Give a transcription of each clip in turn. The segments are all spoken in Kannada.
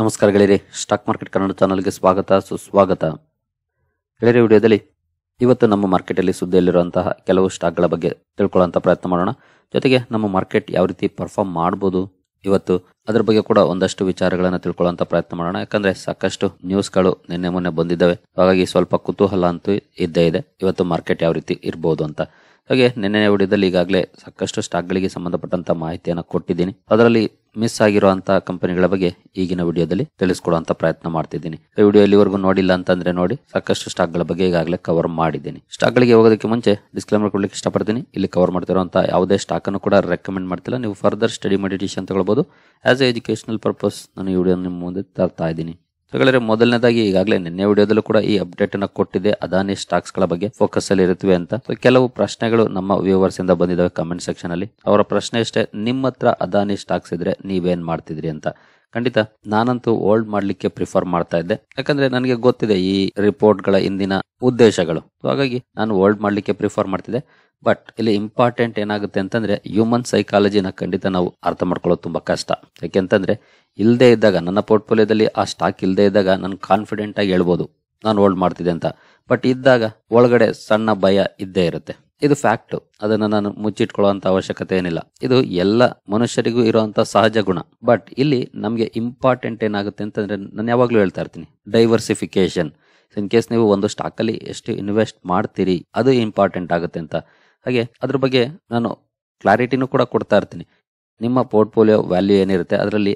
ನಮಸ್ಕಾರ ಗೆಳೆಯರೆ ಸ್ಟಾಕ್ ಮಾರ್ಕೆಟ್ ಕನ್ನಡ ಚಾನಲ್ಗೆ ಸ್ವಾಗತ ಸುಸ್ವಾಗತ ಗೆಳೆಯರೆ ವಿಡಿಯೋದಲ್ಲಿ ಇವತ್ತು ನಮ್ಮ ಮಾರ್ಕೆಟಲ್ಲಿ ಸುದ್ದಿಯಲ್ಲಿರುವಂತಹ ಕೆಲವು ಸ್ಟಾಕ್ಗಳ ಬಗ್ಗೆ ತಿಳ್ಕೊಳ್ಳುವಂಥ ಪ್ರಯತ್ನ ಮಾಡೋಣ ಜೊತೆಗೆ ನಮ್ಮ ಮಾರ್ಕೆಟ್ ಯಾವ ರೀತಿ ಪರ್ಫಾರ್ಮ್ ಮಾಡ್ಬೋದು ಇವತ್ತು ಅದರ ಬಗ್ಗೆ ಕೂಡ ಒಂದಷ್ಟು ವಿಚಾರಗಳನ್ನು ತಿಳ್ಕೊಳ್ಳೋಂಥ ಪ್ರಯತ್ನ ಮಾಡೋಣ ಯಾಕಂದ್ರೆ ಸಾಕಷ್ಟು ನ್ಯೂಸ್ಗಳು ನಿನ್ನೆ ಮೊನ್ನೆ ಬಂದಿದ್ದಾವೆ ಹಾಗಾಗಿ ಸ್ವಲ್ಪ ಕುತೂಹಲ ಅಂತೂ ಇದ್ದೇ ಇದೆ ಇವತ್ತು ಮಾರ್ಕೆಟ್ ಯಾವ ರೀತಿ ಇರಬಹುದು ಅಂತ ಹಾಗೆ ನಿನ್ನೆ ವಿಡಿಯೋದಲ್ಲಿ ಈಗಾಗಲೇ ಸಾಕಷ್ಟು ಸ್ಟಾಕ್ಗಳಿಗೆ ಸಂಬಂಧಪಟ್ಟಂತ ಮಾಹಿತಿಯನ್ನು ಕೊಟ್ಟಿದ್ದೀನಿ ಅದರಲ್ಲಿ ಮಿಸ್ ಆಗಿರುವಂತಹ ಕಂಪನಿಗಳ ಬಗ್ಗೆ ಈಗಿನ ವಿಡಿಯೋದಲ್ಲಿ ತಿಳಿಸ್ಕೊಡುವಂತ ಪ್ರಯತ್ನ ಮಾಡ್ತಿದ್ದೀನಿ ವಿಡಿಯೋ ಇಲ್ಲಿವರೆಗೂ ನೋಡಿಲ್ಲ ಅಂತಂದ್ರೆ ನೋಡಿ ಸಾಕಷ್ಟು ಸ್ಟಾಕ್ ಗಳ ಬಗ್ಗೆ ಈಗಾಗಲೇ ಕವರ್ ಮಾಡಿದ್ದೀನಿ ಸ್ಟಾಕ್ ಗಳಿಗೆ ಹೋಗೋದಕ್ಕೆ ಮುಂಚೆ ಡಿಸ್ಕ್ಲೇಮರ್ ಕೊಡ್ಲಿಕ್ಕೆ ಇಷ್ಟಪಡ್ತೀನಿ ಇಲ್ಲಿ ಕವರ್ ಮಾಡ್ತಿರುವಂತಹ ಯಾವುದೇ ಸ್ಟಾಕ್ ಅನ್ನು ಕೂಡ ರೆಕಮೆಂಡ್ ಮಾಡ್ತಿಲ್ಲ ನೀವು ಫರ್ದರ್ ಸ್ಟಡಿ ಮೆಡಿಟೇಷನ್ ತಗೊಳ್ಬಹುದು ಆಸ್ ಎ ಎಜುಕೇಶನಲ್ ಪರ್ಪಸ್ ನಾನು ಈ ವಿಡಿಯೋ ನಿಮ್ಮ ಮುಂದೆ ತರ್ತಾ ಇದ್ದೀನಿ ತಗೊಳ್ಳಿದ್ರೆ ಮೊದಲನೇದಾಗಿ ಈಗಾಗಲೇ ನಿನ್ನೆ ವಿಡಿಯೋದಲ್ಲೂ ಕೂಡ ಈ ಅಪ್ಡೇಟ್ ಅನ್ನು ಕೊಟ್ಟಿದೆ ಅದಾನಿ ಸ್ಟಾಕ್ಸ್ ಗಳ ಬಗ್ಗೆ ಫೋಕಸ್ ಅಲ್ಲಿ ಇರುತ್ತವೆ ಅಂತ ಕೆಲವು ಪ್ರಶ್ನೆಗಳು ನಮ್ಮ ವ್ಯೂವರ್ಸ್ ಇಂದ ಬಂದಿದ್ದಾವೆ ಕಮೆಂಟ್ ಸೆಕ್ಷನ್ ಅಲ್ಲಿ ಅವರ ಪ್ರಶ್ನೆ ಇಷ್ಟೇ ನಿಮ್ಮ ಹತ್ರ ಅದಾನಿ ಸ್ಟಾಕ್ಸ್ ಇದ್ರೆ ನೀವೇನ್ ಮಾಡ್ತಿದ್ರಿ ಅಂತ ಖಂಡಿತ ನಾನಂತೂ ಹೋಲ್ಡ್ ಮಾಡ್ಲಿಕ್ಕೆ ಪ್ರಿಫರ್ ಮಾಡ್ತಾ ಇದ್ದೆ ಯಾಕಂದ್ರೆ ನನಗೆ ಗೊತ್ತಿದೆ ಈ ರಿಪೋರ್ಟ್ ಗಳ ಹಿಂದಿನ ಉದ್ದೇಶಗಳು ಹಾಗಾಗಿ ನಾನು ಹೋಲ್ಡ್ ಮಾಡ್ಲಿಕ್ಕೆ ಪ್ರಿಫರ್ ಮಾಡ್ತಿದ್ದೆ ಬಟ್ ಇಲ್ಲಿ ಇಂಪಾರ್ಟೆಂಟ್ ಏನಾಗುತ್ತೆ ಅಂತಂದ್ರೆ ಹ್ಯೂಮನ್ ಸೈಕಾಲಜಿನ ಖಂಡಿತ ನಾವು ಅರ್ಥ ಮಾಡ್ಕೊಳ್ಳೋದು ತುಂಬ ಕಷ್ಟ ಯಾಕೆಂತಂದ್ರೆ ಇಲ್ಲದೆ ಇದ್ದಾಗ ನನ್ನ ಪೋರ್ಟ್ಫೋಲಿಯೋದಲ್ಲಿ ಆ ಸ್ಟಾಕ್ ಇಲ್ಲದೆ ಇದ್ದಾಗ ನಾನು ಕಾನ್ಫಿಡೆಂಟ್ ಆಗಿ ಹೇಳ್ಬೋದು ನಾನು ಹೋಲ್ಡ್ ಮಾಡ್ತಿದ್ದೆ ಅಂತ ಬಟ್ ಇದ್ದಾಗ ಒಳಗಡೆ ಸಣ್ಣ ಭಯ ಇದ್ದೇ ಇರುತ್ತೆ ಇದು ಫ್ಯಾಕ್ಟ್ ಅದನ್ನು ನಾನು ಮುಚ್ಚಿಟ್ಕೊಳ್ಳುವಂಥ ಅವಶ್ಯಕತೆ ಏನಿಲ್ಲ ಇದು ಎಲ್ಲ ಮನುಷ್ಯರಿಗೂ ಇರುವಂಥ ಸಹಜ ಗುಣ ಬಟ್ ಇಲ್ಲಿ ನಮಗೆ ಇಂಪಾರ್ಟೆಂಟ್ ಏನಾಗುತ್ತೆ ಅಂತಂದ್ರೆ ನಾನು ಯಾವಾಗಲೂ ಹೇಳ್ತಾ ಇರ್ತೀನಿ ಡೈವರ್ಸಿಫಿಕೇಶನ್ ಇನ್ ಕೇಸ್ ನೀವು ಒಂದು ಸ್ಟಾಕಲ್ಲಿ ಎಷ್ಟು ಇನ್ವೆಸ್ಟ್ ಮಾಡ್ತೀರಿ ಅದು ಇಂಪಾರ್ಟೆಂಟ್ ಆಗುತ್ತೆ ಅಂತ ಹಾಗೆ ಅದ್ರ ಬಗ್ಗೆ ನಾನು ಕ್ಲಾರಿಟಿನೂ ಕೂಡ ಕೊಡ್ತಾ ಇರ್ತೀನಿ ನಿಮ್ಮ ಪೋರ್ಟ್ಫೋಲಿಯೋ ವ್ಯಾಲ್ಯೂ ಏನಿರುತ್ತೆ ಅದರಲ್ಲಿ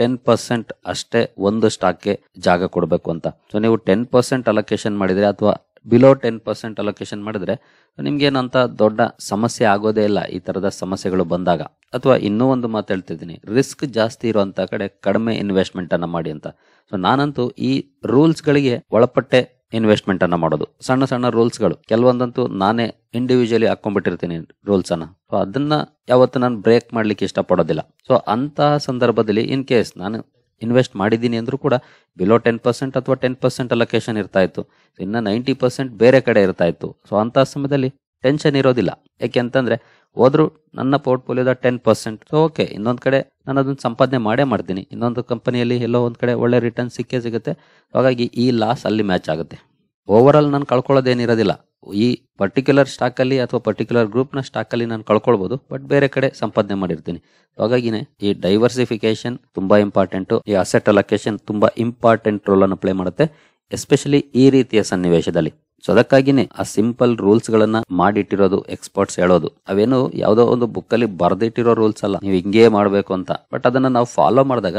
ಟೆನ್ ಪರ್ಸೆಂಟ್ ಅಷ್ಟೇ ಒಂದು ಸ್ಟಾಕ್ಗೆ ಜಾಗ ಕೊಡಬೇಕು ಅಂತ ಸೊ ನೀವು ಟೆನ್ ಪರ್ಸೆಂಟ್ ಅಲೊಕೇಶನ್ ಮಾಡಿದರೆ ಅಥವಾ ಬಿಲೋ ಟೆನ್ ಪರ್ಸೆಂಟ್ ಅಲೊಕೇಶನ್ ಮಾಡಿದರೆ ನಿಮ್ಗೇನಂತ ದೊಡ್ಡ ಸಮಸ್ಯೆ ಆಗೋದೇ ಇಲ್ಲ ಈ ಥರದ ಸಮಸ್ಯೆಗಳು ಬಂದಾಗ ಅಥವಾ ಇನ್ನೂ ಒಂದು ಮಾತು ಹೇಳ್ತಿದ್ದೀನಿ ರಿಸ್ಕ್ ಜಾಸ್ತಿ ಇರುವಂಥ ಕಡೆ ಕಡಿಮೆ ಇನ್ವೆಸ್ಟ್ಮೆಂಟನ್ನು ಮಾಡಿ ಅಂತ ಸೊ ನಾನಂತೂ ಈ ರೂಲ್ಸ್ಗಳಿಗೆ ಒಳಪಟ್ಟೆ ಇನ್ವೆಸ್ಟ್ಮೆಂಟ್ ಅನ್ನ ಮಾಡೋದು ಸಣ್ಣ ಸಣ್ಣ ರೂಲ್ಸ್ಗಳು ಕೆಲವೊಂದಂತೂ ನಾನೇ ಇಂಡಿವಿಜುವಲಿ ಹಾಕೊಂಡ್ಬಿಟ್ಟಿರ್ತೀನಿ ರೂಲ್ಸ್ ಅನ್ನ ಸೊ ಅದನ್ನ ಯಾವತ್ತು ನಾನು ಬ್ರೇಕ್ ಮಾಡ್ಲಿಕ್ಕೆ ಇಷ್ಟಪಡೋದಿಲ್ಲ ಸೊ ಅಂತ ಸಂದರ್ಭದಲ್ಲಿ ಇನ್ ಕೇಸ್ ನಾನು ಇನ್ವೆಸ್ಟ್ ಮಾಡಿದ್ದೀನಿ ಅಂದ್ರೂ ಕೂಡ ಬಿಲೋ ಟೆನ್ ಪರ್ಸೆಂಟ್ ಅಥವಾ ಟೆನ್ ಪರ್ಸೆಂಟ್ ಅಲೊಕೇಶನ್ ಇರ್ತಾ ಇತ್ತು ಇನ್ನು ನೈಂಟಿ ಪರ್ಸೆಂಟ್ ಬೇರೆ ಕಡೆ ಇರ್ತಾ ಇತ್ತು ಸೊ ಅಂತ ಸಮಯದಲ್ಲಿ ಟೆನ್ಷನ್ ಇರೋದಿಲ್ಲ ಯಾಕೆಂತಂದ್ರೆ ಹೋದ್ರು ನನ್ನ ಪೋರ್ಟ್ಫೋಲಿಯೋದ ಟೆನ್ ಪರ್ಸೆಂಟ್ ಓಕೆ ಇನ್ನೊಂದು ಕಡೆ ನಾನು ಅದನ್ನ ಸಂಪಾದನೆ ಮಾಡೇ ಮಾಡ್ತೀನಿ ಇನ್ನೊಂದು ಕಂಪನಿಯಲ್ಲಿ ಎಲ್ಲೋ ಒಂದು ಕಡೆ ಒಳ್ಳೆ ರಿಟರ್ನ್ ಸಿಕ್ಕೇ ಸಿಗುತ್ತೆ ಹಾಗಾಗಿ ಈ ಲಾಸ್ ಅಲ್ಲಿ ಮ್ಯಾಚ್ ಆಗುತ್ತೆ ಓವರ್ ಆಲ್ ನಾನು ಕಳ್ಕೊಳ್ಳೋದೇನಿರೋದಿಲ್ಲ ಈ ಪರ್ಟಿಕ್ಯುಲರ್ ಸ್ಟಾಕಲ್ಲಿ ಅಥವಾ ಪರ್ಟಿಕ್ಯುಲರ್ ಗ್ರೂಪ್ನ ಸ್ಟಾಕಲ್ಲಿ ನಾನು ಕಳ್ಕೊಳ್ಬೋದು ಬಟ್ ಬೇರೆ ಕಡೆ ಸಂಪಾದನೆ ಮಾಡಿರ್ತೀನಿ ಹಾಗಾಗಿನೇ ಈ ಡೈವರ್ಸಿಫಿಕೇಶನ್ ತುಂಬಾ ಇಂಪಾರ್ಟೆಂಟ್ ಈ ಅಸೆಟ್ ಅಲೊಕೇಶನ್ ತುಂಬಾ ಇಂಪಾರ್ಟೆಂಟ್ ರೋಲ್ ಅನ್ನು ಪ್ಲೇ ಮಾಡುತ್ತೆ ಎಸ್ಪೆಷಲಿ ಈ ರೀತಿಯ ಸನ್ನಿವೇಶದಲ್ಲಿ ಸೊ ಅದಕ್ಕಾಗಿನೇ ಆ ಸಿಂಪಲ್ ರೂಲ್ಸ್ ಗಳನ್ನ ಮಾಡಿಟ್ಟಿರೋದು ಎಕ್ಸ್ಪರ್ಟ್ಸ್ ಹೇಳೋದು ಅವೇನು ಯಾವ್ದೋ ಒಂದು ಬುಕ್ ಅಲ್ಲಿ ಬರ್ದಿಟ್ಟಿರೋ ರೂಲ್ಸ್ ಅಲ್ಲ ನೀವು ಹಿಂಗೇ ಮಾಡಬೇಕು ಅಂತ ಬಟ್ ಅದನ್ನ ನಾವು ಫಾಲೋ ಮಾಡಿದಾಗ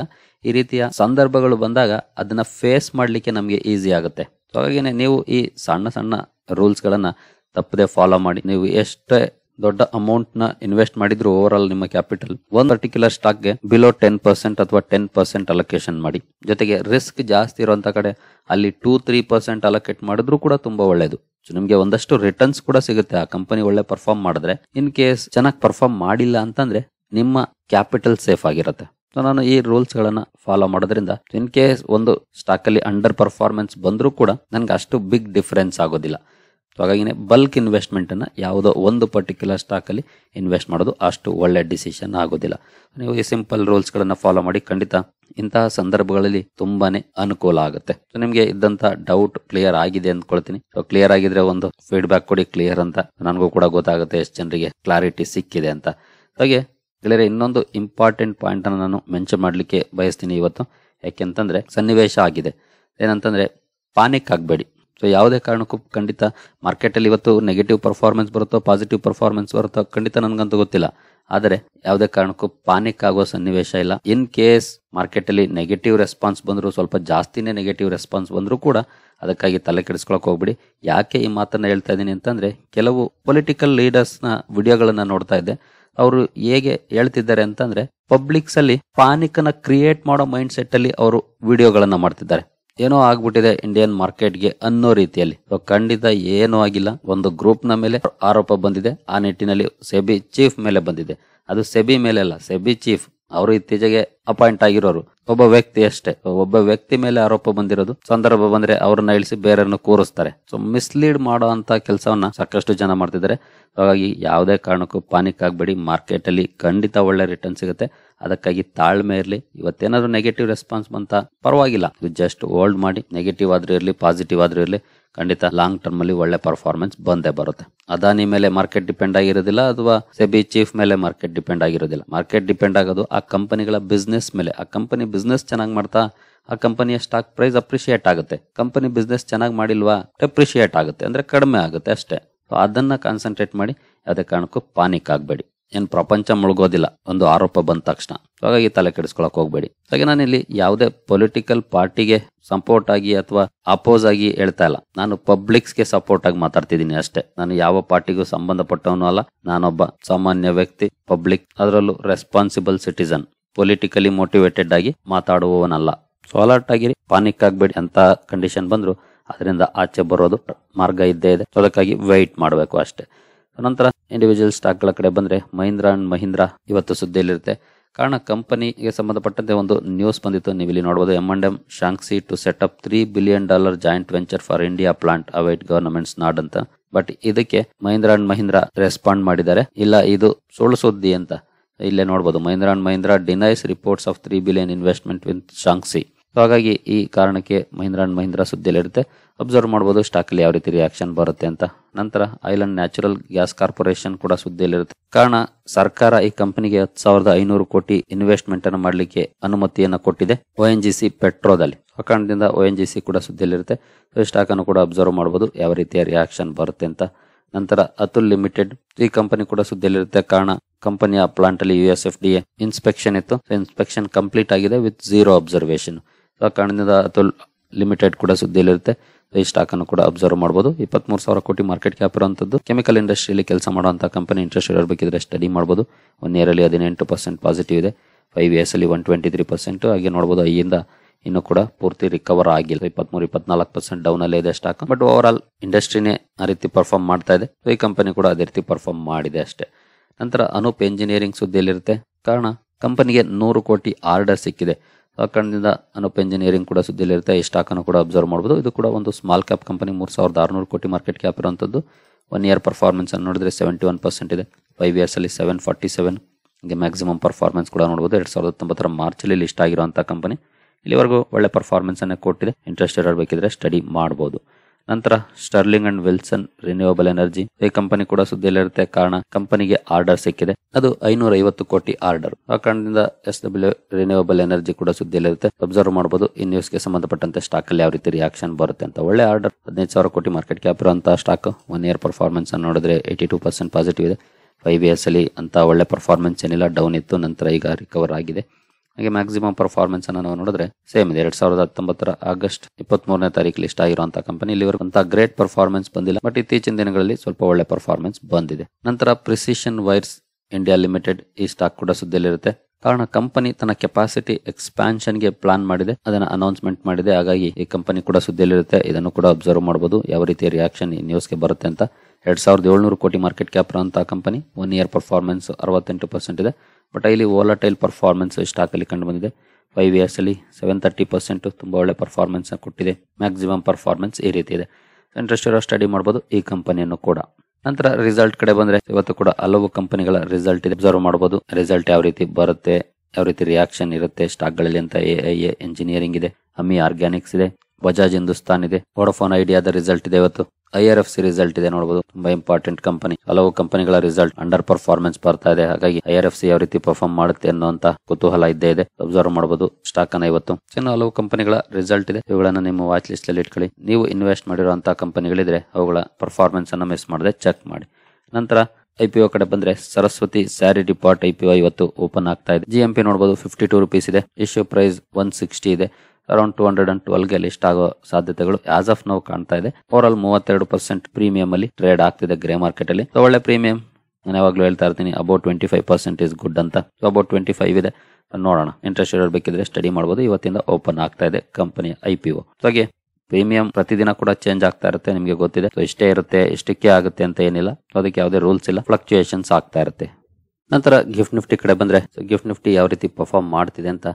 ಈ ರೀತಿಯ ಸಂದರ್ಭಗಳು ಬಂದಾಗ ಅದನ್ನ ಫೇಸ್ ಮಾಡಲಿಕ್ಕೆ ನಮಗೆ ಈಸಿ ಆಗುತ್ತೆ ಸೊ ಹಾಗಾಗಿನೇ ನೀವು ಈ ಸಣ್ಣ ಸಣ್ಣ ರೂಲ್ಸ್ ಗಳನ್ನ ತಪ್ಪದೆ ಫಾಲೋ ಮಾಡಿ ನೀವು ಎಷ್ಟೇ ದೊಡ್ಡ ಅಮೌಂಟ್ ನ ಇನ್ವೆಸ್ಟ್ ಮಾಡಿದ್ರು ಓವರ್ ಆಲ್ ನಿಮ್ಮ ಕ್ಯಾಪಿಟಲ್ ಒಂದ್ ಪರ್ಟಿಕ್ಯುಲರ್ ಸ್ಟಾಕ್ ಗೆ ಬಿಲೋ ಟೆನ್ ಪರ್ಸೆಂಟ್ ಅಥವಾ ಟೆನ್ ಪರ್ಸೆಂಟ್ ಅಲೋಕೇಶನ್ ಮಾಡಿ ಜೊತೆಗೆ ರಿಸ್ಕ್ ಜಾಸ್ತಿ ಇರುವಂತ ಕಡೆ ಅಲ್ಲಿ ಟೂ ತ್ರೀ ಪರ್ಸೆಂಟ್ ಅಲೋಕೇಟ್ ಮಾಡಿದ್ರು ಕೂಡ ತುಂಬಾ ಒಳ್ಳೇದು ನಿಮಗೆ ಒಂದಷ್ಟು ರಿಟರ್ನ್ಸ್ ಕೂಡ ಸಿಗುತ್ತೆ ಆ ಕಂಪನಿ ಒಳ್ಳೆ ಪರ್ಫಾರ್ಮ್ ಮಾಡಿದ್ರೆ ಇನ್ ಕೇಸ್ ಚೆನ್ನಾಗಿ ಪರ್ಫಾರ್ಮ್ ಮಾಡಿಲ್ಲ ಅಂತಂದ್ರೆ ನಿಮ್ಮ ಕ್ಯಾಪಿಟಲ್ ಸೇಫ್ ಆಗಿರುತ್ತೆ ಸೊ ನಾನು ಈ ರೂಲ್ಸ್ ಗಳನ್ನ ಫಾಲೋ ಮಾಡೋದ್ರಿಂದ ಇನ್ ಕೇಸ್ ಒಂದು ಸ್ಟಾಕ್ ಅಲ್ಲಿ ಅಂಡರ್ ಪರ್ಫಾರ್ಮೆನ್ಸ್ ಬಂದರೂ ಕೂಡ ನನಗೆ ಅಷ್ಟು ಬಿಗ್ ಡಿಫರೆನ್ಸ್ ಆಗೋದಿಲ್ಲ ಹಾಗಾಗಿನೇ ಬಲ್ಕ್ ಇನ್ವೆಸ್ಟ್ಮೆಂಟನ್ನು ಯಾವುದೋ ಒಂದು ಪರ್ಟಿಕ್ಯುಲರ್ ಸ್ಟಾಕಲ್ಲಿ ಇನ್ವೆಸ್ಟ್ ಮಾಡೋದು ಅಷ್ಟು ಒಳ್ಳೆ ಡಿಸಿಷನ್ ಆಗೋದಿಲ್ಲ ನೀವು ಈ ಸಿಂಪಲ್ ರೂಲ್ಸ್ಗಳನ್ನು ಫಾಲೋ ಮಾಡಿ ಖಂಡಿತ ಇಂತಹ ಸಂದರ್ಭಗಳಲ್ಲಿ ತುಂಬಾನೇ ಅನುಕೂಲ ಆಗುತ್ತೆ ಸೊ ನಿಮಗೆ ಇದ್ದಂಥ ಡೌಟ್ ಕ್ಲಿಯರ್ ಆಗಿದೆ ಅಂದ್ಕೊಳ್ತೀನಿ ಕ್ಲಿಯರ್ ಆಗಿದ್ರೆ ಒಂದು ಫೀಡ್ಬ್ಯಾಕ್ ಕೊಡಿ ಕ್ಲಿಯರ್ ಅಂತ ನನಗೂ ಕೂಡ ಗೊತ್ತಾಗುತ್ತೆ ಎಷ್ಟು ಜನರಿಗೆ ಕ್ಲಾರಿಟಿ ಸಿಕ್ಕಿದೆ ಅಂತ ಹಾಗೆ ಕ್ಲಿಯರ್ ಇನ್ನೊಂದು ಇಂಪಾರ್ಟೆಂಟ್ ಪಾಯಿಂಟನ್ನು ನಾನು ಮೆನ್ಷನ್ ಮಾಡಲಿಕ್ಕೆ ಬಯಸ್ತೀನಿ ಇವತ್ತು ಯಾಕೆಂತಂದ್ರೆ ಸನ್ನಿವೇಶ ಆಗಿದೆ ಏನಂತಂದ್ರೆ ಪಾನಿಕ್ ಆಗಬೇಡಿ ಸೊ ಯಾವುದೇ ಕಾರಣಕ್ಕೂ ಖಂಡಿತ ಮಾರ್ಕೆಟಲ್ಲಿ ಇವತ್ತು ನೆಗೆಟಿವ್ ಪರ್ಫಾರ್ಮೆನ್ಸ್ ಬರುತ್ತೋ ಪಾಸಿಟಿವ್ ಪರ್ಫಾರ್ಮೆನ್ಸ್ ಬರುತ್ತೋ ಖಂಡಿತ ನನಗಂತೂ ಗೊತ್ತಿಲ್ಲ ಆದರೆ ಯಾವುದೇ ಕಾರಣಕ್ಕೂ ಪಾನಿಕ್ ಆಗುವ ಸನ್ನಿವೇಶ ಇಲ್ಲ ಇನ್ ಕೇಸ್ ಮಾರ್ಕೆಟಲ್ಲಿ ನೆಗೆಟಿವ್ ರೆಸ್ಪಾನ್ಸ್ ಬಂದರೂ ಸ್ವಲ್ಪ ಜಾಸ್ತಿನೇ ನೆಗೆಟಿವ್ ರೆಸ್ಪಾನ್ಸ್ ಬಂದರೂ ಕೂಡ ಅದಕ್ಕಾಗಿ ತಲೆ ಕೆಡಿಸ್ಕೊಳಕ್ಕೆ ಹೋಗ್ಬಿಡಿ ಯಾಕೆ ಈ ಮಾತನ್ನು ಹೇಳ್ತಾ ಇದ್ದೀನಿ ಅಂತಂದರೆ ಕೆಲವು ಪೊಲಿಟಿಕಲ್ ಲೀಡರ್ಸ್ನ ವಿಡಿಯೋಗಳನ್ನು ನೋಡ್ತಾ ಇದ್ದೆ ಅವರು ಹೇಗೆ ಹೇಳ್ತಿದ್ದಾರೆ ಅಂತಂದರೆ ಪಬ್ಲಿಕ್ಸಲ್ಲಿ ಪಾನಿಕನ್ನು ಕ್ರಿಯೇಟ್ ಮಾಡೋ ಮೈಂಡ್ ಅಲ್ಲಿ ಅವರು ವಿಡಿಯೋಗಳನ್ನು ಮಾಡ್ತಿದ್ದಾರೆ ಏನೋ ಆಗ್ಬಿಟ್ಟಿದೆ ಇಂಡಿಯನ್ ಮಾರ್ಕೆಟ್ಗೆ ಅನ್ನೋ ರೀತಿಯಲ್ಲಿ ಖಂಡಿತ ಏನೂ ಆಗಿಲ್ಲ ಒಂದು ಗ್ರೂಪ್ ನ ಮೇಲೆ ಆರೋಪ ಬಂದಿದೆ ಆ ನಿಟ್ಟಿನಲ್ಲಿ ಸೆಬಿ ಚೀಫ್ ಮೇಲೆ ಬಂದಿದೆ ಅದು ಸೆಬಿ ಮೇಲೆ ಅಲ್ಲ ಸೆಬಿ ಚೀಫ್ ಅವರು ಇತ್ತೀಚೆಗೆ ಅಪಾಯಿಂಟ್ ಆಗಿರೋರು ಒಬ್ಬ ವ್ಯಕ್ತಿ ಅಷ್ಟೇ ಒಬ್ಬ ವ್ಯಕ್ತಿ ಮೇಲೆ ಆರೋಪ ಬಂದಿರೋದು ಸಂದರ್ಭ ಬಂದ್ರೆ ಅವ್ರನ್ನ ಇಳಿಸಿ ಬೇರೆಯವ್ರನ್ನ ಕೂರಿಸ್ತಾರೆ ಸೊ ಮಿಸ್ಲೀಡ್ ಮಾಡೋ ಅಂತ ಕೆಲಸವನ್ನ ಸಾಕಷ್ಟು ಜನ ಮಾಡ್ತಿದ್ದಾರೆ ಹಾಗಾಗಿ ಯಾವುದೇ ಕಾರಣಕ್ಕೂ ಪಾನಿಕ್ ಆಗಬೇಡಿ ಮಾರ್ಕೆಟ್ ಅಲ್ಲಿ ಖಂಡಿತ ಒಳ್ಳೆ ರಿಟರ್ನ್ ಸಿಗುತ್ತೆ ಅದಕ್ಕಾಗಿ ತಾಳ್ಮೆ ಇರಲಿ ಇವತ್ತೇನಾದ್ರು ನೆಗೆಟಿವ್ ರೆಸ್ಪಾನ್ಸ್ ಬಂತ ಪರವಾಗಿಲ್ಲ ಇದು ಜಸ್ಟ್ ಓಲ್ಡ್ ಮಾಡಿ ನೆಗೆಟಿವ್ ಆದ್ರೂ ಇರಲಿ ಪಾಸಿಟಿವ್ ಆದ್ರೂ ಇರಲಿ ಖಂಡಿತ ಲಾಂಗ್ ಟರ್ಮ್ ಅಲ್ಲಿ ಒಳ್ಳೆ ಪರ್ಫಾರ್ಮೆನ್ಸ್ ಬಂದೇ ಬರುತ್ತೆ ಅದಾನಿ ಮೇಲೆ ಮಾರ್ಕೆಟ್ ಡಿಪೆಂಡ್ ಆಗಿರೋದಿಲ್ಲ ಅಥವಾ ಸೆಬಿ ಚೀಫ್ ಮೇಲೆ ಮಾರ್ಕೆಟ್ ಡಿಪೆಂಡ್ ಆಗಿರೋದಿಲ್ಲ ಮಾರ್ಕೆಟ್ ಡಿಪೆಂಡ್ ಆಗೋದು ಆ ಕಂಪನಿಗಳ ಬಿಸ್ನೆಸ್ ಮೇಲೆ ಆ ಕಂಪನಿ ಬಿಸ್ನೆಸ್ ಚೆನ್ನಾಗಿ ಮಾಡ್ತಾ ಆ ಕಂಪನಿಯ ಸ್ಟಾಕ್ ಪ್ರೈಸ್ ಅಪ್ರಿಷಿಯೇಟ್ ಆಗುತ್ತೆ ಕಂಪನಿ ಬಿಸ್ನೆಸ್ ಚೆನ್ನಾಗಿ ಮಾಡಿಲ್ವಾ ಅಪ್ರಿಷಿಯೇಟ್ ಆಗುತ್ತೆ ಅಂದ್ರೆ ಕಡಿಮೆ ಆಗುತ್ತೆ ಅಷ್ಟೇ ಅದನ್ನ ಕಾನ್ಸಂಟ್ರೇಟ್ ಮಾಡಿ ಯಾವುದೇ ಕಾರಣಕ್ಕೂ ಪಾನಿಕ್ ಆಗಬೇಡಿ ಏನು ಪ್ರಪಂಚ ಮುಳುಗೋದಿಲ್ಲ ಒಂದು ಆರೋಪ ಬಂದ ತಕ್ಷಣ ಹಾಗಾಗಿ ತಲೆ ಕೆಡಿಸ್ಕೊಳಕ್ ಹೋಗಬೇಡಿ ಹಾಗೆ ನಾನು ಇಲ್ಲಿ ಯಾವುದೇ ಪೊಲಿಟಿಕಲ್ ಪಾರ್ಟಿಗೆ ಸಪೋರ್ಟ್ ಆಗಿ ಅಥವಾ ಅಪೋಸ್ ಆಗಿ ಹೇಳ್ತಾ ಇಲ್ಲ ನಾನು ಪಬ್ಲಿಕ್ಸ್ಗೆ ಸಪೋರ್ಟ್ ಆಗಿ ಮಾತಾಡ್ತಿದ್ದೀನಿ ಅಷ್ಟೇ ನಾನು ಯಾವ ಪಾರ್ಟಿಗೂ ಸಂಬಂಧಪಟ್ಟವನು ಅಲ್ಲ ನಾನೊಬ್ಬ ಸಾಮಾನ್ಯ ವ್ಯಕ್ತಿ ಪಬ್ಲಿಕ್ ಅದರಲ್ಲೂ ರೆಸ್ಪಾನ್ಸಿಬಲ್ ಸಿಟಿಸನ್ ಪೊಲಿಟಿಕಲಿ ಮೋಟಿವೇಟೆಡ್ ಆಗಿ ಮಾತಾಡುವವನಲ್ಲ ಸೊ ಅಲರ್ಟ್ ಆಗಿರಿ ಪಾನಿಕ್ ಆಗಬೇಡಿ ಅಂತ ಕಂಡೀಷನ್ ಬಂದ್ರು ಅದರಿಂದ ಆಚೆ ಬರೋದು ಮಾರ್ಗ ಇದ್ದೇ ಇದೆ ಅದಕ್ಕಾಗಿ ವೆಯ್ಟ್ ಮಾಡಬೇಕು ಅಷ್ಟೇ ನಂತರ ಇಂಡಿವಿಜುವಲ್ ಸ್ಟಾಕ್ಗಳ ಕಡೆ ಬಂದರೆ ಮಹೀಂದ್ರ ಅಂಡ್ ಮಹೀಂದ್ರಾ ಇವತ್ತು ಸುದ್ದಿಯಲ್ಲಿರುತ್ತೆ ಕಾರಣ ಕಂಪನಿಗೆ ಸಂಬಂಧಪಟ್ಟಂತೆ ಒಂದು ನ್ಯೂಸ್ ಬಂದಿತ್ತು ನೀವು ಇಲ್ಲಿ ನೋಡಬಹುದು M and M Shanxi to set up three billion dollar joint venture for India plant await governments nod ಅಂತ ಬಟ್ ಇದಕ್ಕೆ ಮಹೀಂದ್ರಾ ಅಂಡ್ ಮಹೀಂದ್ರ ರೆಸ್ಪಾಂಡ್ ಮಾಡಿದ್ದಾರೆ ಇಲ್ಲ ಇದು ಸುಳ್ಳು ಸುದ್ದಿ ಅಂತ ಇಲ್ಲೇ ನೋಡಬಹುದು Mahindra and Mahindra denies reports of three billion investment with Shanxi so ಹಾಗಾಗಿ ಈ ಕಾರಣಕ್ಕೆ ಮಹೀಂದ್ರ ಅಂಡ್ ಮಹೀಂದ್ರ ಸುದ್ದಿಯಲ್ಲಿರುತ್ತೆ ಅಬ್ಸರ್ವ್ ಮಾಡ್ಬೋದು ಸ್ಟಾಕಲ್ಲಿ ಯಾವ ರೀತಿ ರಿಯಾಕ್ಷನ್ ಬರುತ್ತೆ ಅಂತ ನಂತರ ಐಲ್ಯಾಂಡ್ ನ್ಯಾಚುರಲ್ ಗ್ಯಾಸ್ ಕಾರ್ಪೊರೇಷನ್ ಕೂಡ ಸುದ್ದಿಯಲ್ಲಿರುತ್ತೆ ಕಾರಣ ಸರ್ಕಾರ ಈ ಕಂಪನಿಗೆ ಹತ್ತು ಸಾವಿರದ ಐನೂರು ಕೋಟಿ ಇನ್ವೆಸ್ಟ್ಮೆಂಟ್ ಅನ್ನು ಮಾಡಲಿಕ್ಕೆ ಅನುಮತಿಯನ್ನು ಕೊಟ್ಟಿದೆ ಒ ಎನ್ ಜಿ ಸಿ ಪೆಟ್ರೋದಲ್ಲಿ ಆ ಕಾರಣದಿಂದ ಒ ಎನ್ ಜಿ ಸಿ ಕೂಡ ಸುದ್ದಿಯಲ್ಲಿರುತ್ತೆ ಸ್ಟಾಕ್ ಅನ್ನು ಕೂಡ ಅಬ್ಸರ್ವ್ ಮಾಡಬಹುದು ಯಾವ ರೀತಿಯ ರಿಯಾಕ್ಷನ್ ಬರುತ್ತೆ ಅಂತ ನಂತರ ಅತುಲ್ ಲಿಮಿಟೆಡ್ ಈ ಕಂಪನಿ ಕೂಡ ಸುದ್ದಿಯಲ್ಲಿರುತ್ತೆ ಕಾರಣ ಕಂಪನಿಯ ಪ್ಲಾಂಟ್ ಅಲ್ಲಿ U S F D inspection ಇತ್ತು ಇನ್ಸ್ಪೆಕ್ಷನ್ ಕಂಪ್ಲೀಟ್ ಆಗಿದೆ ವಿತ್ ಜೀರೋ ಅಬ್ಸರ್ವೇಷನ್ ಆ ಕಾರಣದಿಂದ ಅತುಲ್ ಲಿಮಿಟೆಡ್ ಕೂಡ ಸುದ್ದಿಯಲ್ಲಿರುತ್ತೆ ಈ ಸ್ಟಾಕ್ ಅನ್ನು ಕೂಡ ಅಬ್ಸರ್ವ್ ಮಾಡಬಹುದು ಇಪ್ಪತ್ಮೂರು ಸಾವಿರ ಕೋಟಿ ಮಾರ್ಕೆಟ್ ಕ್ಯಾಪ್ ಇರುವಂತದ್ದು ಕೆಮಿಕಲ್ ಇಂಡಸ್ಟ್ರಿಯಲ್ಲಿ ಕೆಲಸ ಮಾಡುವಂತಹ ಕಂಪನಿ ಇಂಟ್ರೆಸ್ಟ್ ಇರಬೇಕಿದ್ರೆ ಸ್ಟಡಿ ಮಾಡಬಹುದು ಒನ್ ಇಯರ್ ಅಲ್ಲಿ ಹದಿನೆಂಟು ಪರ್ಸೆಂಟ್ ಪಾಸಿಟಿವ್ ಇದೆ ಫೈವ್ ಇಯರ್ಸ್ ಅಲ್ಲಿ ಒನ್ ಟ್ವೆಂಟಿ ತ್ರೀ ಪರ್ಸೆಂಟ್ ಹಾಗೆ ನೋಡಬಹುದು ಐಯಿಂದ ಇನ್ನು ಕೂಡ ಪೂರ್ತಿ ರಿಕವರ್ ಆಗಿಲ್ಲ ಇಪ್ಪತ್ಮೂರು ಇಪ್ಪತ್ನಾಲ್ಕು ಪರ್ಸೆಂಟ್ ಡೌನ್ ಅಲ್ಲೇ ಇದೆ ಸ್ಟಾಕ್ ಬಟ್ ಓವರ್ ಆಲ್ ಇಂಡಸ್ಟ್ರಿನೇ ಆ ರೀತಿ ಪರ್ಫಾರ್ಮ್ ಮಾಡ್ತಾ ಇದೆ ಈ ಕಂಪನಿ ಕೂಡ ಅದೇ ರೀತಿ ಪರ್ಫಾರ್ಮ್ ಮಾಡಿದೆ ಅಷ್ಟೇ ನಂತರ ಅನೂಪ್ ಇಂಜಿನಿಯರಿಂಗ್ ಸುದ್ದಿಯಲ್ಲಿರುತ್ತೆ ಕಾರಣ ಕಂಪನಿಗೆ ನೂರು ಕೋಟಿ ಆರ್ಡರ್ ಸಿಕ್ಕಿದೆ ಆ ಕಾರಣದಿಂದ ಇಂಜಿನಿಯರಿಂಗ್ ಕೂಡ ಇರುತ್ತೆ ಈ ಅನ್ನು ಕೂಡ ಅಬ್ಸರ್ವ್ ಮಾಡ್ಬೋದು ಇದು ಕೂಡ ಒಂದು ಸ್ಮಾಲ್ ಕ್ಯಾಪ್ ಕಂಪನಿ ಮೂರು ಸಾವಿರದ ಆರುನೂರು ಕೋಟಿ ಮಾರ್ಕೆಟ್ ಕ್ಯಾಪ್ ಇರುವಂಥದ್ದು ಒನ್ ಇಯರ್ ಪರ್ಫಾರ್ಮೆನ್ಸ್ ಅನ್ನು ನೋಡಿದ್ರೆ ಸೆವೆಂಟಿ ಒನ್ ಪರ್ಸೆಂಟ್ ಇದೆ ಫೈವ್ ಇಯರ್ಸಲ್ಲಿ ಸೆವೆನ್ ಫಾರ್ಟಿ ಸೆವೆನ್ ಹಿಂಗೆ ಮ್ಯಾಕ್ಸಿಮಮ್ ಪರ್ಫಾರ್ಮೆನ್ಸ್ ಕೂಡ ನೋಡಬಹುದು ಎರಡು ಸಾವಿರದ ಹತ್ತೊಂಬತ್ತರ ಮಾರ್ಚಲ್ಲಿ ಲಿಸ್ಟ್ ಆಗಿರುವಂಥ ಕಂಪನಿ ಇಲ್ಲಿವರೆಗೂ ಒಳ್ಳೆ ಪರ್ಫಾರ್ಮೆನ್ಸನ್ನೇ ಕೊಟ್ಟಿದೆ ಇಂಟ್ರೆಸ್ಟ್ ಇರಬೇಕಿದ್ರೆ ಸ್ಟಡಿ ಮಾಡ್ಬೋದು ನಂತರ Sterling and Wilson renewable energy ಈ ಕಂಪನಿ ಕೂಡ ಸುದ್ದಿಯಲ್ಲಿರುತ್ತೆ ಕಾರಣ ಕಂಪನಿಗೆ ಆರ್ಡರ್ ಸಿಕ್ಕಿದೆ ಅದು ಐನೂರ ಐವತ್ತು ಕೋಟಿ ಆರ್ಡರ್ ಆ ಕಾರಣದಿಂದ ಎಸ್ ಡಬ್ಲ್ಯೂ ರಿನ್ಯೂವಬಲ್ ಎನರ್ಜಿ ಕೂಡ ಸುದ್ದಿಯಲ್ಲಿರುತ್ತೆ ಅಬ್ಸರ್ವ್ ಮಾಡಬಹುದು ಈ ಗೆ ಸಂಬಂಧಪಟ್ಟಂತೆ ಸ್ಟಾಕ್ ಅಲ್ಲಿ ಯಾವ ರೀತಿ ರಿಯಾಕ್ಷನ್ ಬರುತ್ತೆ ಅಂತ ಒಳ್ಳೆ ಆರ್ಡರ್ ಹದಿನೈದು ಸಾವಿರ ಕೋಟಿ ಮಾರ್ಕೆಟ್ ಕ್ಯಾಪ್ ಇರುವಂತಹ ಸ್ಟಾಕ್ ಒನ್ ಇಯರ್ ಪರ್ಫಾರ್ಮೆನ್ಸ್ ಅನ್ನು ನೋಡಿದ್ರೆ ಏಯ್ಟಿ ಟೂ ಪರ್ಸೆಂಟ್ ಪಾಸಿಟಿವ್ ಇದೆ ಫೈವ್ ಇಯರ್ಸ್ ಅಲ್ಲಿ ಅಂತ ಒಳ್ಳೆ ಪರ್ಫಾರ್ಮೆನ್ಸ್ ಏನಿಲ್ಲ ಡೌನ್ ಇತ್ತು ನಂತರ ಈಗ ರಿಕವರ್ ಆಗಿದೆ ಹಾಗೆ ಮ್ಯಾಕ್ಸಿಮಮ್ ಪರ್ಫಾರ್ಮೆನ್ಸ್ ಅನ್ನು ನಾವು ನೋಡಿದ್ರೆ ಸೇಮ್ ಇದೆ ಎರಡ್ ಸಾವಿರದ ಹತ್ತೊಂಬತ್ತರ ಆಗಸ್ಟ್ ಇಪ್ಪತ್ತ್ ಮೂರನೇ ತಾರೀಕು ಲಿಸ್ಟ್ ಆಗಿರುವಂತಹ ಕಂಪನಿ ಇಲ್ಲಿವರೆಗೂ ಅಂತ ಗ್ರೇಟ್ ಪರ್ಫಾರ್ಮೆನ್ಸ್ ಬಂದಿಲ್ಲ ಬಟ್ ಇತ್ತೀಚಿನ ದಿನಗಳಲ್ಲಿ ಸ್ವಲ್ಪ ಒಳ್ಳೆ ಪರ್ಫಾರ್ಮೆನ್ಸ್ ಬಂದಿದೆ ನಂತರ ಪ್ರಿಸಿಷನ್ ವೈರ್ಸ್ ಇಂಡಿಯಾ ಲಿಮಿಟೆಡ್ ಈ ಸ್ಟಾಕ್ ಕೂಡ ಸುದ್ದಿಯಲ್ಲಿರುತ್ತೆ ಕಾರಣ ಕಂಪನಿ ತನ್ನ ಕೆಪಾಸಿಟಿ ಎಕ್ಸ್ಪಾನ್ಷನ್ ಗೆ ಪ್ಲಾನ್ ಮಾಡಿದೆ ಅದನ್ನ ಅನೌನ್ಸ್ಮೆಂಟ್ ಮಾಡಿದೆ ಹಾಗಾಗಿ ಈ ಕಂಪನಿ ಕೂಡ ಸುದ್ದಿಯಲ್ಲಿರುತ್ತೆ ಇದನ್ನು ಕೂಡ ಅಬ್ಸರ್ವ್ ಮಾಡಬಹುದು ಯಾವ ರೀತಿಯ ರಿಯಾಕ್ಷನ್ ಈ ಗೆ ಬರುತ್ತೆ ಅಂತ ಎರಡ್ ಸಾವಿರದ ಏಳ್ನೂರು ಕೋಟಿ ಮಾರ್ಕೆಟ್ ಕ್ಯಾಪ್ ಇರುವಂತಹ ಕಂಪನಿ ಒನ್ ಇಯರ್ ಪರ್ಫಾರ್ಮೆನ್ಸ್ ಅರವತ್ತೆಂಟು ಪರ್ಸೆಂಟ್ ಇದೆ ಬಟ್ ಇಲ್ಲಿ ಟೈಲ್ ಪರ್ಫಾರ್ಮೆನ್ಸ್ ಸ್ಟಾಕಲ್ಲಿ ಕಂಡು ಬಂದಿದೆ ಫೈವ್ ಇಯರ್ಸಲ್ಲಿ ಸೆವೆನ್ ತರ್ಟಿ ಪರ್ಸೆಂಟ್ ತುಂಬ ಒಳ್ಳೆ ಪರ್ಫಾರ್ಮೆನ್ಸ್ನ ಕೊಟ್ಟಿದೆ ಮ್ಯಾಕ್ಸಿಮಮ್ ಪರ್ಫಾರ್ಮೆನ್ಸ್ ಈ ರೀತಿ ಇದೆ ಇಂಟ್ರೆಸ್ಟ್ ಇರೋ ಸ್ಟಡಿ ಮಾಡ್ಬೋದು ಈ ಕಂಪನಿಯನ್ನು ಕೂಡ ನಂತರ ರಿಸಲ್ಟ್ ಕಡೆ ಬಂದರೆ ಇವತ್ತು ಕೂಡ ಹಲವು ಕಂಪನಿಗಳ ರಿಸಲ್ಟ್ ಇದೆ ಅಬ್ಸರ್ವ್ ಮಾಡ್ಬೋದು ರಿಸಲ್ಟ್ ಯಾವ ರೀತಿ ಬರುತ್ತೆ ಯಾವ ರೀತಿ ರಿಯಾಕ್ಷನ್ ಇರುತ್ತೆ ಸ್ಟಾಕ್ಗಳಲ್ಲಿ ಅಂತ ಎ ಐ ಎ ಇಂಜಿನಿಯರಿಂಗ್ ಇದೆ ಅಮಿ ಆರ್ಗ್ಯಾನಿಕ್ಸ್ ಇದೆ ಬಜಾಜ್ ಹಿಂದೂಸ್ತಾನ್ ಇದೆ ವೋಡಫೋನ್ ಐಡಿಯಾದ ರಿಸಲ್ಟ್ ಇದೆ ಇವತ್ತು I R F C result ಇದೆ ನೋಡಬಹುದು ತುಂಬಾ ಇಂಪಾರ್ಟೆಂಟ್ ಕಂಪನಿ ಹಲವು ಕಂಪನಿಗಳ ರಿಸಲ್ಟ್ ಅಂಡರ್ ಪರ್ಫಾರ್ಮೆನ್ಸ್ ಬರ್ತಾ ಇದೆ ಹಾಗಾಗಿ ಐ ಆರ್ ಎಫ್ ಸಿ ಯಾವ ರೀತಿ ಪರ್ಫಾರ್ಮ್ ಮಾಡುತ್ತೆ ಅನ್ನುವಂತ ಕುತೂಹಲ ಇದ್ದೇ ಇದೆ ಅಬ್ಸರ್ವ್ ಮಾಡಬಹುದು ಸ್ಟಾಕ್ ಅನ್ನ ಇವತ್ತು ಚೆನ್ನ ಹಲವು ಕಂಪನಿಗಳ ರಿಸಲ್ಟ್ ಇದೆ ಇವುಗಳನ್ನ ನಿಮ್ಮ ವಾಚ್ ಲಿಸ್ಟ್ ಅಲ್ಲಿ ಇಟ್ಕೊಳ್ಳಿ ನೀವು ಇನ್ವೆಸ್ಟ್ ಮಾಡಿರುವಂತಹ ಕಂಪನಿಗಳಿದ್ರೆ ಅವುಗಳ ಪರ್ಫಾರ್ಮೆನ್ಸ್ ಅನ್ನ ಮಿಸ್ ಮಾಡದೆ ಚೆಕ್ ಮಾಡಿ ನಂತರ ಐ ಪಿ ಒ ಕಡೆ ಬಂದ್ರೆ Saraswati Saree depot I P O ಇವತ್ತು ಓಪನ್ ಆಗ್ತಾ ಇದೆ ಪಿ ನೋಡಬಹುದು ಫಿಫ್ಟಿ ಟೂ ರುಪೀಸ್ ಇದೆ ಇಶ್ಯೂ ಪ್ರೈಸ್ ಒನ್ ಸಿಕ್ಸ್ಟಿ ಇದೆ ಅರೌಂಡ್ ಟೂ ಹಂಡ್ರೆಡ್ ಅಂಡ್ ಟ್ವೆಲ್ಗೆ ಲಿಸ್ಟ್ ಆಗೋ ಸಾಧ್ಯತೆಗಳು ಆಸ್ ಆಫ್ ನಾವು ಕಾಣ್ತಾ ಇದೆ ಓವರ್ ಆಲ್ ಮೂವತ್ತೆರಡು ಪರ್ಸೆಂಟ್ ಪ್ರೀಮಿಯಂ ಅಲ್ಲಿ ಟ್ರೇಡ್ ಆಗ್ತಿದೆ ಗ್ರೇ ಮಾರ್ಕೆಟ್ ಅಲ್ಲಿ ಒಳ್ಳೆ ಪ್ರೀಮಿಯಂ ನಾನು ಯಾವಾಗಲೂ ಹೇಳ್ತಾ ಇರ್ತೀನಿ about twenty five percent is good ಅಂತ ಅಬೌಟ್ ಟ್ವೆಂಟಿ ಫೈವ್ ಇದೆ ನೋಡೋಣ ಇಂಟ್ರೆಸ್ಟ್ ಇರೋರು ಬೇಕಿದ್ರೆ ಸ್ಟಡಿ ಮಾಡಬಹುದು ಇವತ್ತಿಂದ ಓಪನ್ ಆಗ್ತಾ ಇದೆ ಕಂಪನಿ ಐ ಪಿ ಒ ಹಾಗೆ ಪ್ರೀಮಿಯಂ ಪ್ರತಿದಿನ ಕೂಡ ಚೇಂಜ್ ಆಗ್ತಾ ಇರುತ್ತೆ ನಿಮಗೆ ಗೊತ್ತಿದೆ ಇಷ್ಟೇ ಇರುತ್ತೆ ಇಷ್ಟಕ್ಕೆ ಆಗುತ್ತೆ ಅಂತ ಏನಿಲ್ಲ ಅದಕ್ಕೆ ಯಾವುದೇ ರೂಲ್ಸ್ ಇಲ್ಲ ಫ್ಲಕ್ಚುಯೇಷನ್ಸ್ ಆಗ್ತಾ ಇರುತ್ತೆ ನಂತರ ಗಿಫ್ಟ್ ನಿಫ್ಟಿ ಕಡೆ ಬಂದ್ರೆ ಗಿಫ್ಟ್ ನಿಫ್ಟಿ ಯಾವ ರೀತಿ ಪರ್ಫಾರ್ಮ್ ಮಾಡ್ತಿದೆ ಅಂತ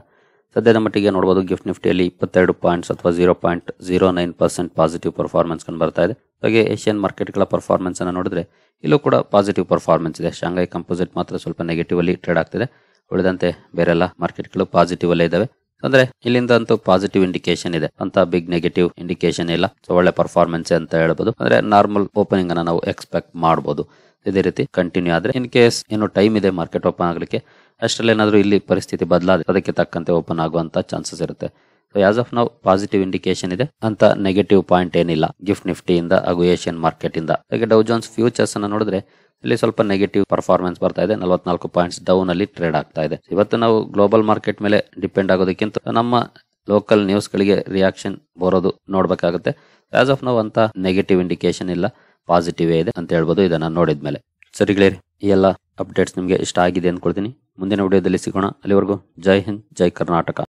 ಸದ್ಯದ ಮಟ್ಟಿಗೆ ನೋಡಬಹುದು ಗಿಫ್ಟ್ ನಿಫ್ಟಿಯಲ್ಲಿ ಇಪ್ಪತ್ತೆರಡು ಪಾಯಿಂಟ್ಸ್ ಅಥವಾ zero point zero nine percent positive performance ಕಂಡು ಬರ್ತಾ ಇದೆ ಹಾಗೆ ಏಷ್ಯನ್ ಮಾರ್ಕೆಟ್ಗಳ ಪರ್ಫಾರ್ಮೆನ್ಸ್ ಅನ್ನು ನೋಡಿದ್ರೆ ಇಲ್ಲೂ ಕೂಡ ಪಾಸಿಟಿವ್ ಪರ್ಫಾರ್ಮೆನ್ಸ್ ಇದೆ ಶಾಂಘೈ ಕಂಪೋಸಿಟ್ ಮಾತ್ರ ಸ್ವಲ್ಪ ನೆಗೆಟಿವ್ ಅಲ್ಲಿ ಟ್ರೇಡ್ ಆಗ್ತಿದೆ ಉಳಿದಂತೆ ಬೇರೆಲ್ಲ ಮಾರ್ಕೆಟ್ಗಳು ಪಾಸಿಟಿವ್ ಅಲ್ಲೇ ಇದಾವೆ ಅಂದ್ರೆ ಇಲ್ಲಿಂದ ಅಂತೂ ಪಾಸಿಟಿವ್ ಇಂಡಿಕೇಶನ್ ಇದೆ ಅಂತ ಬಿಗ್ ನೆಗೆಟಿವ್ ಇಂಡಿಕೇಶನ್ ಇಲ್ಲ ಸೊ ಒಳ್ಳೆ ಪರ್ಫಾರ್ಮೆನ್ಸ್ ಅಂತ ಹೇಳ್ಬೋದು ಅಂದ್ರೆ ನಾರ್ಮಲ್ ಓಪನಿಂಗ್ ಅನ್ನ ನಾವು ಎಕ್ಸ್ಪೆಕ್ಟ್ ಮಾಡಬಹುದು ಇದೇ ರೀತಿ ಕಂಟಿನ್ಯೂ ಆದ್ರೆ ಇನ್ ಕೇಸ್ ಏನು ಟೈಮ್ ಇದೆ ಮಾರ್ಕೆಟ್ ಓಪನ್ ಆಗಲಿಕ್ಕೆ ಅಷ್ಟರಲ್ಲಿ ಏನಾದರೂ ಇಲ್ಲಿ ಪರಿಸ್ಥಿತಿ ಬದಲಾದ ಅದಕ್ಕೆ ತಕ್ಕಂತೆ ಓಪನ್ ಆಗುವಂತ ಚಾನ್ಸಸ್ ಇರುತ್ತೆ ಸೊ ಆಸ್ ಆಫ್ ನಾವು ಪಾಸಿಟಿವ್ ಇಂಡಿಕೇಶನ್ ಇದೆ ಅಂತ ನೆಗೆಟಿವ್ ಪಾಯಿಂಟ್ ಏನಿಲ್ಲ ಗಿಫ್ಟ್ ನಿಫ್ಟಿಯಿಂದ ಹಾಗೂ ಏಷ್ಯನ್ ಮಾರ್ಕೆಟ್ ಇಂದ ಹಾಗೆ ಡೌ ಫ್ಯೂಚರ್ಸ್ ಅನ್ನ ನೋಡಿದ್ರೆ ಇಲ್ಲಿ ಸ್ವಲ್ಪ ನೆಗೆಟಿವ್ ಪರ್ಫಾರ್ಮೆನ್ಸ್ ಬರ್ತಾ ಇದೆ ನಲವತ್ನಾಲ್ಕು ಪಾಯಿಂಟ್ಸ್ ಡೌನ್ ಅಲ್ಲಿ ಟ್ರೇಡ್ ಆಗ್ತಾ ಇದೆ ಇವತ್ತು ನಾವು ಗ್ಲೋಬಲ್ ಮಾರ್ಕೆಟ್ ಮೇಲೆ ಡಿಪೆಂಡ್ ಆಗೋದಕ್ಕಿಂತ ನಮ್ಮ ಲೋಕಲ್ ನ್ಯೂಸ್ ಗಳಿಗೆ ರಿಯಾಕ್ಷನ್ ಬರೋದು ನೋಡ್ಬೇಕಾಗುತ್ತೆ ಆಸ್ ಆಫ್ ನಾವು ಅಂತ ನೆಗೆಟಿವ್ ಇಂಡಿಕೇಶನ್ ಇಲ್ಲ ಪಾಸಿಟಿವ್ ಇದೆ ಅಂತ ಹೇಳ್ಬೋದು ಇದನ್ನ ನೋಡಿದ ಮೇಲೆ ಸರಿಗಳೇರಿ ಈ ಎಲ್ಲ ಅಪ್ಡೇಟ್ಸ್ ನಿಮಗೆ ಇಷ್ಟ ಆಗಿದೆ ಅಂದ್ಕೊಳ್ತೀನಿ ಮುಂದಿನ ವಿಡಿಯೋದಲ್ಲಿ ಸಿಗೋಣ ಅಲ್ಲಿವರೆಗೂ ಜೈ ಹಿಂದ್ ಜೈ ಕರ್ನಾಟಕ